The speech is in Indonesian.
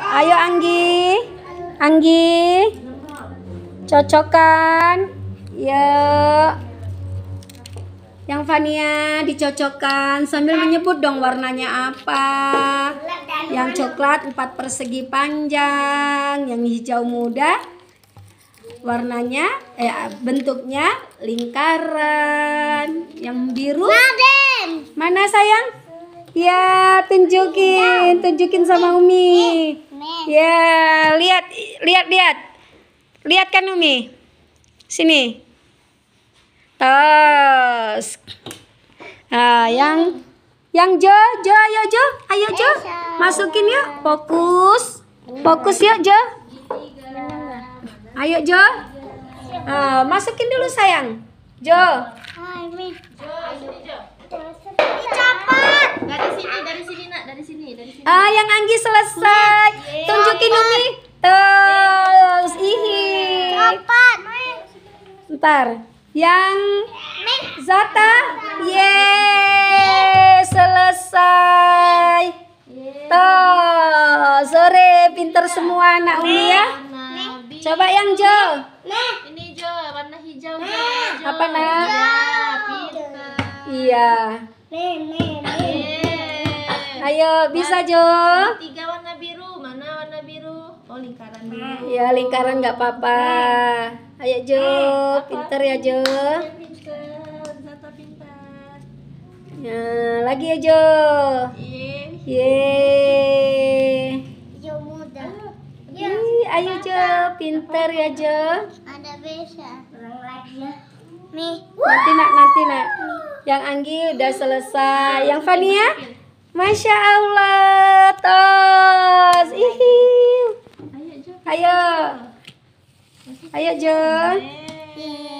ayo Anggi. Anggi. Cocokkan. Yuk. Yang Fania dicocokkan sambil menyebut dong warnanya apa. Yang coklat empat persegi panjang, yang hijau muda warnanya eh bentuknya lingkaran, yang biru. Mana sayang? Ya, tunjukin, tunjukin sama Umi. Ya, yeah, lihat lihat lihat. Lihat kan Umi. Sini. Tos. Nah, yang yang Jo, Jo, ayo Jo, ayo Jo. Masukin yuk, fokus. Fokus yuk Jo. Ayo Jo. Nah, masukin dulu sayang. Jo. Jo. Ntar. Yang Zata. ye selesai. Toh sore pinter semua anak Umi ya. Coba yang Jo. Ini Jo, warna hijau. Apa nak? Ya, iya. Ayo, bisa Jo. Tiga warna biru. Mana warna biru? Oh, lingkaran biru. Iya, lingkaran nggak apa-apa. Ayo Jo, eh, pinter ya Jo. Ya, lagi ya Jo. Iya. Ye. Jo muda. Ye, iya, Ayo Jo, pinter ya Jo. Ada besa. Nih. Nanti nak, nanti nak. Yang Anggi udah selesai. Yang Fania? Ya? Masya Allah, tos. Ihi. Ayo. Ayo. Ayo, John. Yeay.